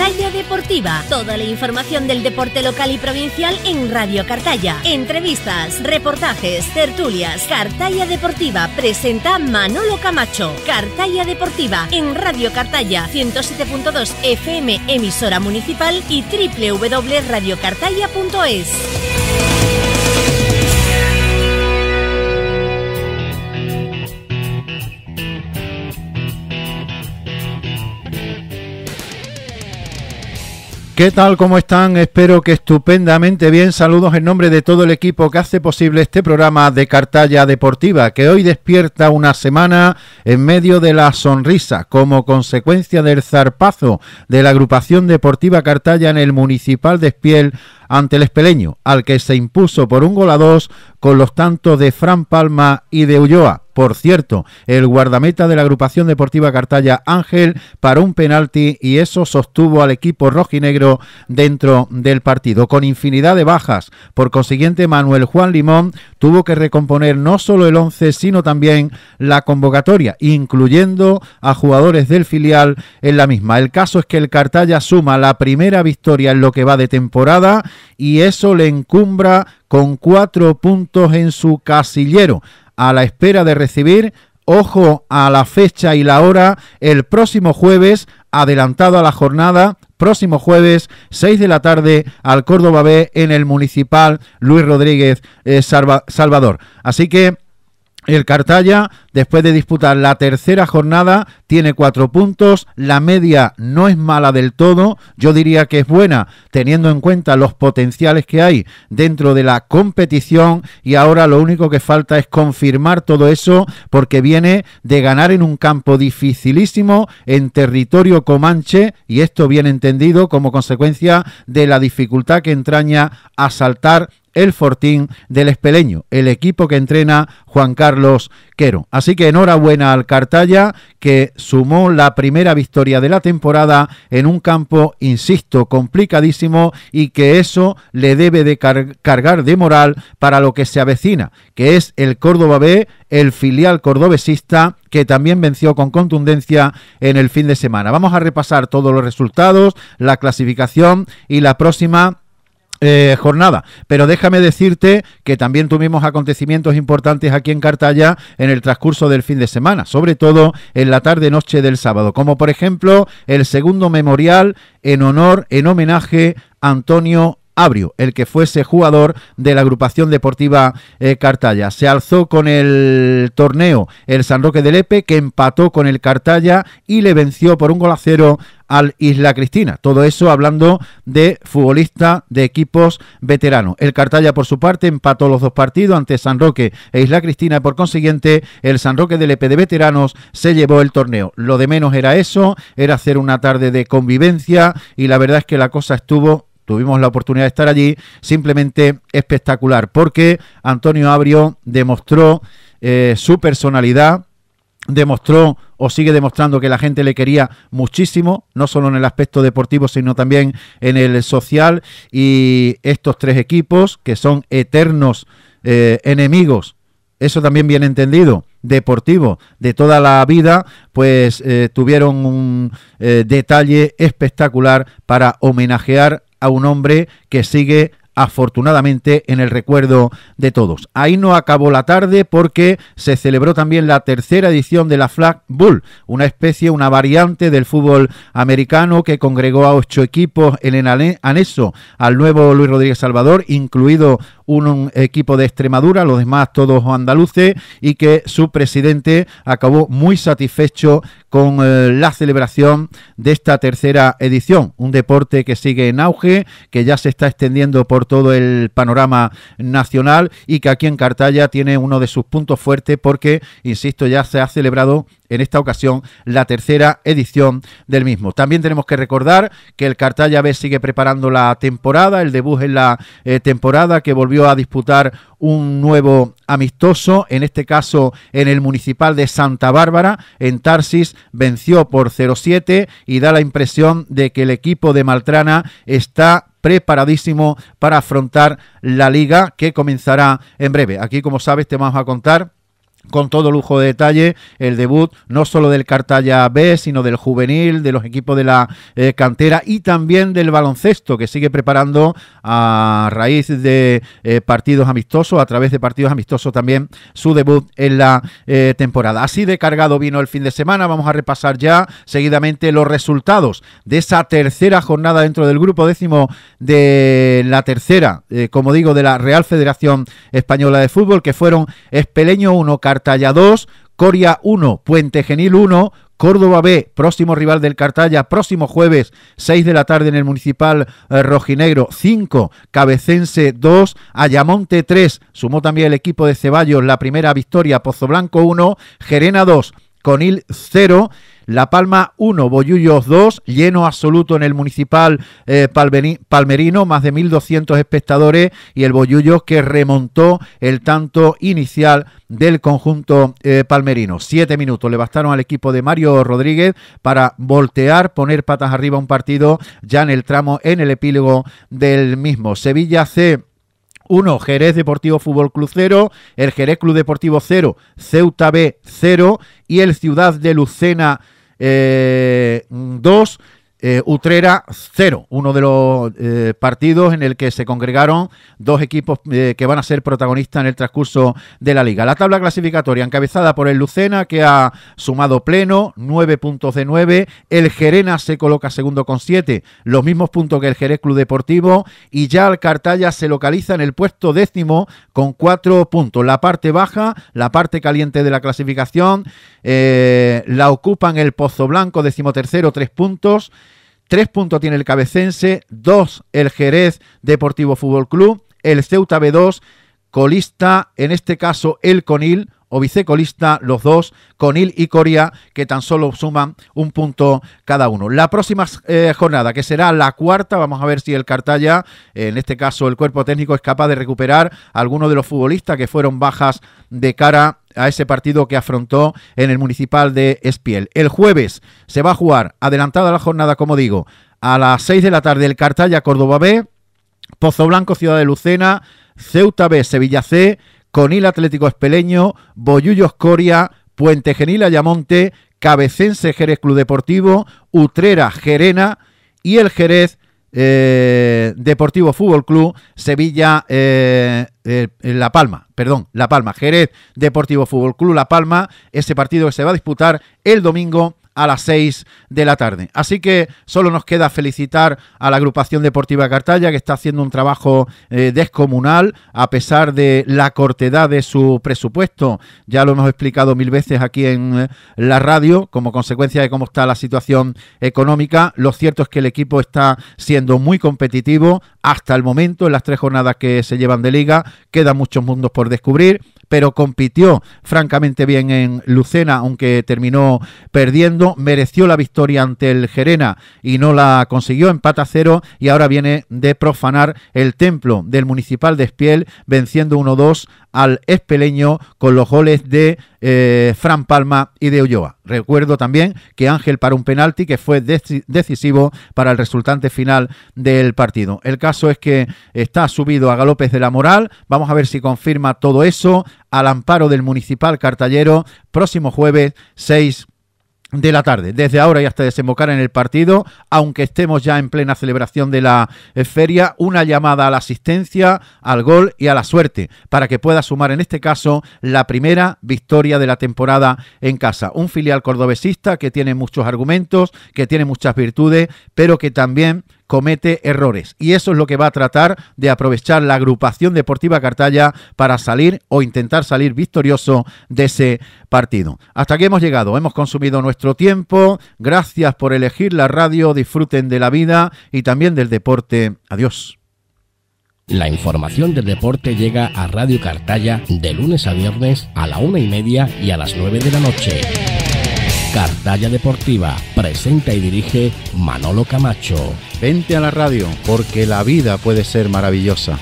Cartalla Deportiva. Toda la información del deporte local y provincial en Radio Cartalla. Entrevistas, reportajes, tertulias. Cartalla Deportiva presenta Manolo Camacho. Cartaya Deportiva en Radio Cartaya. 107.2 FM, emisora municipal y www.radiocartalla.es. ¿Qué tal? ¿Cómo están? Espero que estupendamente bien. Saludos en nombre de todo el equipo que hace posible este programa de Cartalla Deportiva, que hoy despierta una semana en medio de la sonrisa como consecuencia del zarpazo de la agrupación deportiva Cartalla en el municipal de Espiel ante el espeleño, al que se impuso por un gol a dos con los tantos de Fran Palma y de Ulloa. Por cierto, el guardameta de la agrupación deportiva Cartalla Ángel para un penalti y eso sostuvo al equipo rojinegro dentro del partido. Con infinidad de bajas, por consiguiente Manuel Juan Limón tuvo que recomponer no solo el 11 sino también la convocatoria, incluyendo a jugadores del filial en la misma. El caso es que el Cartalla suma la primera victoria en lo que va de temporada y eso le encumbra con cuatro puntos en su casillero, a la espera de recibir ojo a la fecha y la hora, el próximo jueves, adelantado a la jornada, próximo jueves, 6 de la tarde, al Córdoba B en el Municipal Luis Rodríguez eh, Salvador. Así que el Cartaya, después de disputar la tercera jornada, tiene cuatro puntos. La media no es mala del todo. Yo diría que es buena, teniendo en cuenta los potenciales que hay dentro de la competición. Y ahora lo único que falta es confirmar todo eso, porque viene de ganar en un campo dificilísimo en territorio comanche. Y esto bien entendido como consecuencia de la dificultad que entraña asaltar el Fortín del Espeleño, el equipo que entrena Juan Carlos Quero. Así que enhorabuena al Cartaya que sumó la primera victoria de la temporada en un campo, insisto, complicadísimo y que eso le debe de cargar de moral para lo que se avecina, que es el Córdoba B, el filial cordobesista que también venció con contundencia en el fin de semana. Vamos a repasar todos los resultados, la clasificación y la próxima eh, jornada. Pero déjame decirte que también tuvimos acontecimientos importantes aquí en Cartaya en el transcurso del fin de semana, sobre todo en la tarde-noche del sábado, como por ejemplo el segundo memorial en honor, en homenaje a Antonio Abrio, el que fuese jugador de la agrupación deportiva eh, Cartalla. Se alzó con el torneo el San Roque de Lepe, que empató con el Cartalla y le venció por un gol a cero al Isla Cristina. Todo eso hablando de futbolista de equipos veteranos. El Cartalla, por su parte, empató los dos partidos ante San Roque e Isla Cristina. Por consiguiente, el San Roque del Lepe de veteranos se llevó el torneo. Lo de menos era eso, era hacer una tarde de convivencia y la verdad es que la cosa estuvo tuvimos la oportunidad de estar allí, simplemente espectacular, porque Antonio Abrio demostró eh, su personalidad, demostró o sigue demostrando que la gente le quería muchísimo, no solo en el aspecto deportivo, sino también en el social, y estos tres equipos que son eternos eh, enemigos eso también bien entendido, deportivo, de toda la vida, pues eh, tuvieron un detalle espectacular para homenajear a un hombre que sigue afortunadamente en el recuerdo de todos. Ahí no acabó la tarde porque se celebró también la tercera edición de la Flag Bull, una especie, una variante del fútbol americano que congregó a ocho equipos en el anexo al nuevo Luis Rodríguez Salvador, incluido un equipo de Extremadura, los demás todos andaluces, y que su presidente acabó muy satisfecho con eh, la celebración de esta tercera edición. Un deporte que sigue en auge, que ya se está extendiendo por todo el panorama nacional y que aquí en Cartaya tiene uno de sus puntos fuertes porque, insisto, ya se ha celebrado en esta ocasión la tercera edición del mismo. También tenemos que recordar que el Cartaya B sigue preparando la temporada, el debut en la eh, temporada que volvió a disputar un nuevo amistoso, en este caso en el municipal de Santa Bárbara, en Tarsis, venció por 0-7 y da la impresión de que el equipo de Maltrana está preparadísimo para afrontar la liga que comenzará en breve. Aquí, como sabes, te vamos a contar con todo lujo de detalle el debut no solo del Cartalla B, sino del juvenil, de los equipos de la eh, cantera y también del baloncesto que sigue preparando a raíz de eh, partidos amistosos, a través de partidos amistosos también su debut en la eh, temporada. Así de cargado vino el fin de semana, vamos a repasar ya seguidamente los resultados de esa tercera jornada dentro del grupo décimo de la tercera, como digo, de la Real Federación Española de Fútbol, que fueron Espeleño 1, Cartalla 2, Coria 1, Puente Genil 1, Córdoba B, próximo rival del Cartalla, próximo jueves, 6 de la tarde en el Municipal eh, Rojinegro, 5, Cabecense 2, Ayamonte 3, sumó también el equipo de Ceballos la primera victoria, Pozo Blanco 1, Gerena 2, Conil 0 la Palma 1, Bollullos 2, lleno absoluto en el municipal eh, palmerino, más de 1.200 espectadores y el Bollullos que remontó el tanto inicial del conjunto eh, palmerino. Siete minutos le bastaron al equipo de Mario Rodríguez para voltear, poner patas arriba un partido ya en el tramo, en el epílogo del mismo. Sevilla C. 1, Jerez Deportivo Fútbol Club 0, el Jerez Club Deportivo 0, Ceuta B 0 y el Ciudad de Lucena eh, dos, eh, Utrera 0, uno de los eh, partidos en el que se congregaron dos equipos eh, que van a ser protagonistas en el transcurso de la liga. La tabla clasificatoria encabezada por el Lucena, que ha sumado pleno, nueve puntos de 9. El Gerena se coloca segundo con siete, los mismos puntos que el Jerez Club Deportivo. Y ya el Cartaya se localiza en el puesto décimo con cuatro puntos. La parte baja, la parte caliente de la clasificación, la ocupan el Pozo Blanco, decimotercero, tres puntos. Tres puntos tiene el Cabecense, dos el Jerez Deportivo Fútbol Club, el Ceuta B2, colista, en este caso el Conil o vicecolista, los dos, Conil y Coria, que tan solo suman un punto cada uno. La próxima eh, jornada, que será la cuarta, vamos a ver si el Cartalla, en este caso el cuerpo técnico, es capaz de recuperar a alguno de los futbolistas que fueron bajas de cara a ese partido que afrontó en el municipal de Espiel. El jueves se va a jugar, adelantada la jornada, como digo, a las 6 de la tarde el Cartalla Córdoba B, Pozo Blanco Ciudad de Lucena, Ceuta B Sevilla C, Conil Atlético Espeleño, Boyullos Coria, Puente Genil Ayamonte, Cabecense Jerez Club Deportivo, Utrera Gerena y el Jerez eh, Deportivo Fútbol Club, Sevilla, eh, eh, La Palma, perdón, La Palma, Jerez, Deportivo Fútbol Club, La Palma, ese partido que se va a disputar el domingo a las 6 de la tarde. Así que solo nos queda felicitar a la agrupación deportiva cartalla que está haciendo un trabajo eh, descomunal a pesar de la cortedad de su presupuesto. Ya lo hemos explicado mil veces aquí en eh, la radio como consecuencia de cómo está la situación económica. Lo cierto es que el equipo está siendo muy competitivo, hasta el momento, en las tres jornadas que se llevan de liga. Quedan muchos mundos por descubrir, pero compitió francamente bien en Lucena, aunque terminó perdiendo. Mereció la victoria ante el Gerena y no la consiguió, empata cero y ahora viene de profanar el templo del Municipal de Espiel, venciendo 1-2 al espeleño con los goles de eh, Fran Palma y de Ulloa. Recuerdo también que Ángel para un penalti que fue decisivo para el resultante final del partido. El caso es que está subido a Galopes de la Moral. Vamos a ver si confirma todo eso al amparo del municipal cartallero próximo jueves 6 de la tarde, desde ahora y hasta desembocar en el partido, aunque estemos ya en plena celebración de la eh, feria, una llamada a la asistencia, al gol y a la suerte, para que pueda sumar en este caso la primera victoria de la temporada en casa. Un filial cordobesista que tiene muchos argumentos, que tiene muchas virtudes, pero que también comete errores. Y eso es lo que va a tratar de aprovechar la agrupación deportiva Cartalla para salir o intentar salir victorioso de ese partido. Hasta aquí hemos llegado, hemos consumido nuestro tiempo. Gracias por elegir la radio, disfruten de la vida y también del deporte. Adiós. La información del deporte llega a Radio Cartalla de lunes a viernes a la una y media y a las nueve de la noche. Cartalla Deportiva presenta y dirige Manolo Camacho. Vente a la radio porque la vida puede ser maravillosa.